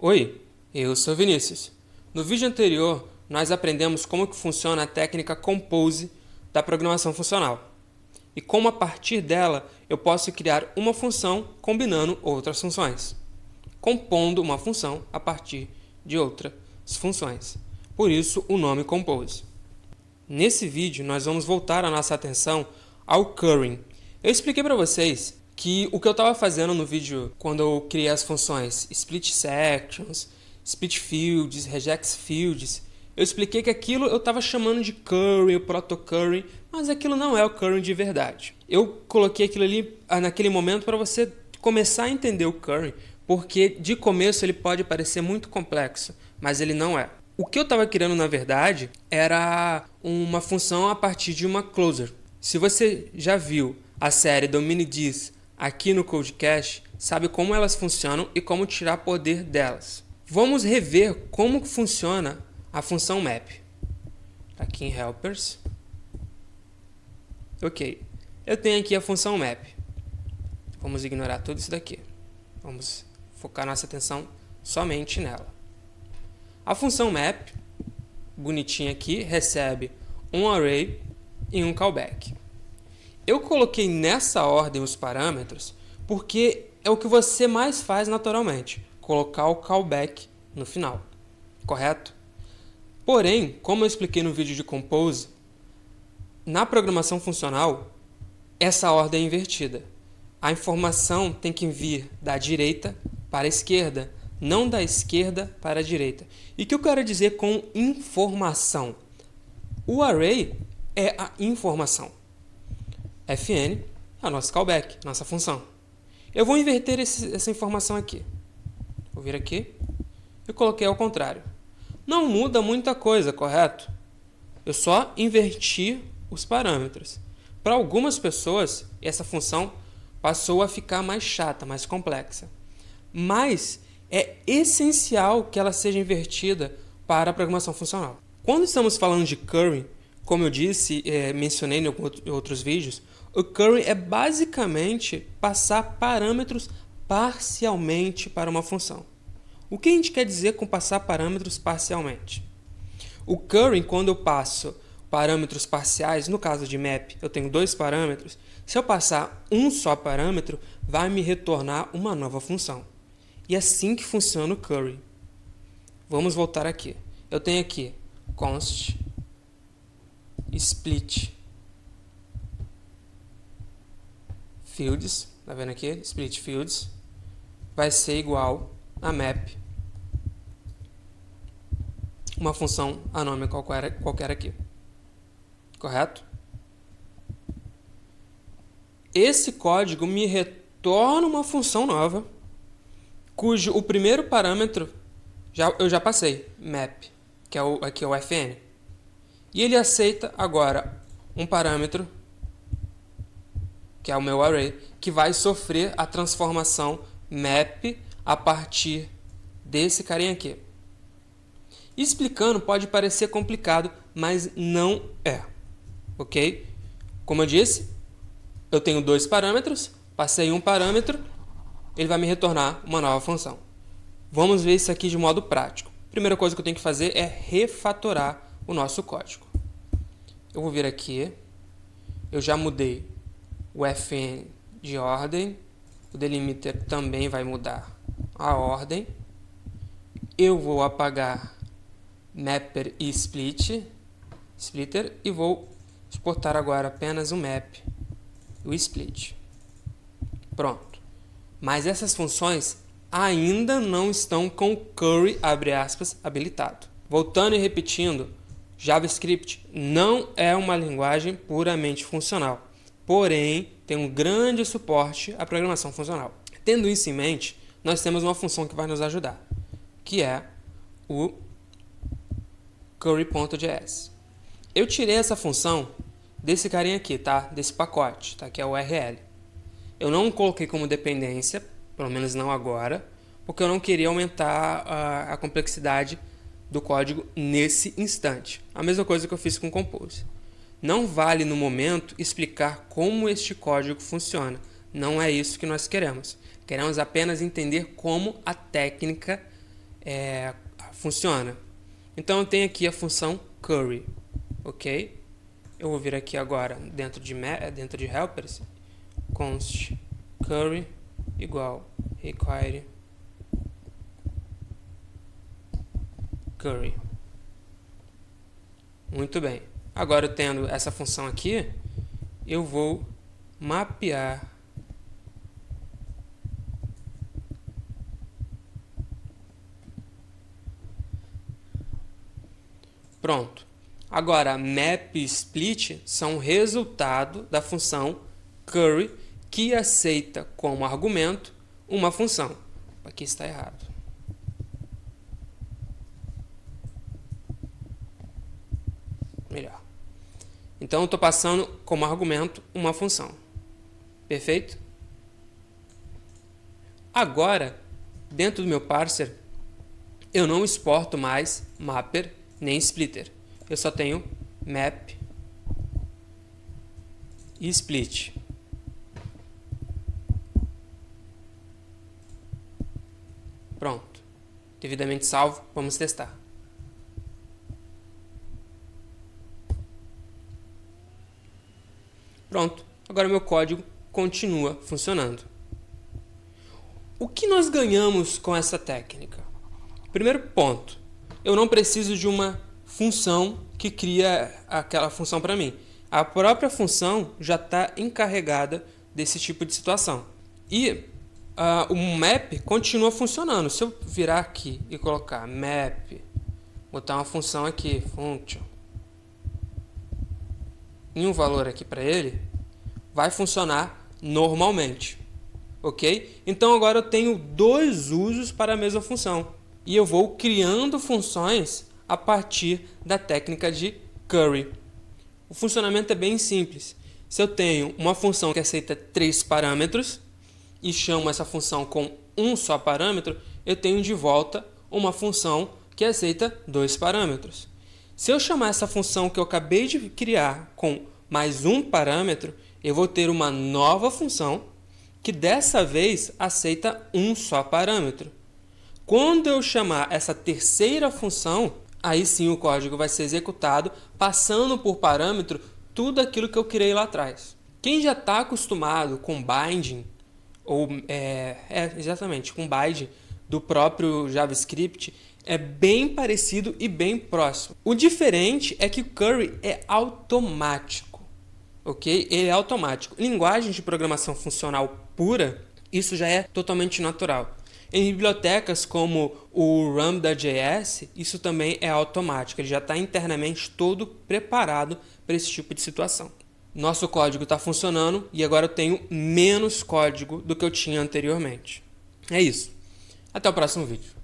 Oi, eu sou Vinícius. No vídeo anterior, nós aprendemos como que funciona a técnica compose da programação funcional e como a partir dela eu posso criar uma função combinando outras funções, compondo uma função a partir de outras funções. Por isso o nome compose. Nesse vídeo nós vamos voltar a nossa atenção ao currying. Eu expliquei para vocês que o que eu estava fazendo no vídeo quando eu criei as funções split sections, split fields, regex fields, eu expliquei que aquilo eu estava chamando de curry, o proto-curry, mas aquilo não é o curry de verdade. Eu coloquei aquilo ali ah, naquele momento para você começar a entender o curry, porque de começo ele pode parecer muito complexo, mas ele não é. O que eu estava criando na verdade era uma função a partir de uma closer. Se você já viu a série mini Diz aqui no Codecast sabe como elas funcionam e como tirar poder delas. Vamos rever como funciona a função map. Tá aqui em helpers. Ok, eu tenho aqui a função map. Vamos ignorar tudo isso daqui. Vamos focar nossa atenção somente nela. A função map, bonitinha aqui, recebe um array e um callback. Eu coloquei nessa ordem os parâmetros porque é o que você mais faz naturalmente, colocar o callback no final, correto? Porém, como eu expliquei no vídeo de Compose, na programação funcional, essa ordem é invertida. A informação tem que vir da direita para a esquerda, não da esquerda para a direita. E o que eu quero dizer com informação? O array é a informação. Fn é a nossa callback, nossa função. Eu vou inverter esse, essa informação aqui. Vou vir aqui e coloquei ao contrário. Não muda muita coisa, correto? Eu só inverti os parâmetros. Para algumas pessoas, essa função passou a ficar mais chata, mais complexa. Mas é essencial que ela seja invertida para a programação funcional. Quando estamos falando de curry, como eu disse, é, mencionei em outros vídeos, o curry é basicamente passar parâmetros parcialmente para uma função. O que a gente quer dizer com passar parâmetros parcialmente? O curry, quando eu passo parâmetros parciais, no caso de map, eu tenho dois parâmetros, se eu passar um só parâmetro, vai me retornar uma nova função. E é assim que funciona o curry. Vamos voltar aqui. Eu tenho aqui const split fields, tá vendo aqui? Split fields vai ser igual a map uma função anônima qualquer, qualquer aqui. Correto? Esse código me retorna uma função nova, cujo o primeiro parâmetro já, eu já passei, map, que é o, aqui é o fn. E ele aceita agora um parâmetro, que é o meu array, que vai sofrer a transformação map a partir desse carinha aqui. Explicando pode parecer complicado, mas não é. Ok? Como eu disse, eu tenho dois parâmetros, passei um parâmetro, ele vai me retornar uma nova função. Vamos ver isso aqui de modo prático. Primeira coisa que eu tenho que fazer é refatorar o nosso código. Eu vou vir aqui, eu já mudei o FN de ordem, o delimiter também vai mudar a ordem. Eu vou apagar mapper e split, splitter e vou exportar agora apenas o map e o split. Pronto. Mas essas funções ainda não estão com o curry, abre aspas, habilitado. Voltando e repetindo, JavaScript não é uma linguagem puramente funcional, porém tem um grande suporte à programação funcional. Tendo isso em mente, nós temos uma função que vai nos ajudar, que é o curry.js. Eu tirei essa função desse carinha aqui, tá? Desse pacote, tá? Que é o URL. Eu não coloquei como dependência, pelo menos não agora, porque eu não queria aumentar a, a complexidade do código nesse instante. A mesma coisa que eu fiz com o Compose. Não vale no momento explicar como este código funciona. Não é isso que nós queremos. Queremos apenas entender como a técnica é, funciona. Então eu tenho aqui a função curry, ok? Eu vou vir aqui agora dentro de, dentro de helpers, const curry igual require Curry. Muito bem. Agora, tendo essa função aqui, eu vou mapear Pronto. Agora, map e split são o resultado da função curry que aceita como argumento uma função. Aqui está errado. Então eu estou passando como argumento uma função. Perfeito? Agora, dentro do meu parser, eu não exporto mais mapper nem splitter. Eu só tenho map e split. Pronto. Devidamente salvo, vamos testar. Pronto, agora meu código continua funcionando. O que nós ganhamos com essa técnica? Primeiro ponto, eu não preciso de uma função que cria aquela função para mim. A própria função já está encarregada desse tipo de situação. E uh, o map continua funcionando. Se eu virar aqui e colocar map, botar uma função aqui, function, e um valor aqui para ele, vai funcionar normalmente. Ok? Então agora eu tenho dois usos para a mesma função. E eu vou criando funções a partir da técnica de Curry. O funcionamento é bem simples. Se eu tenho uma função que aceita três parâmetros e chamo essa função com um só parâmetro, eu tenho de volta uma função que aceita dois parâmetros. Se eu chamar essa função que eu acabei de criar com mais um parâmetro, eu vou ter uma nova função que dessa vez aceita um só parâmetro. Quando eu chamar essa terceira função, aí sim o código vai ser executado passando por parâmetro tudo aquilo que eu criei lá atrás. Quem já está acostumado com binding, ou é, é, exatamente com binding do próprio JavaScript, é bem parecido e bem próximo. O diferente é que o Curry é automático ok? Ele é automático. Linguagens de programação funcional pura, isso já é totalmente natural. Em bibliotecas como o RAM da JS, isso também é automático, ele já está internamente todo preparado para esse tipo de situação. Nosso código está funcionando e agora eu tenho menos código do que eu tinha anteriormente. É isso. Até o próximo vídeo.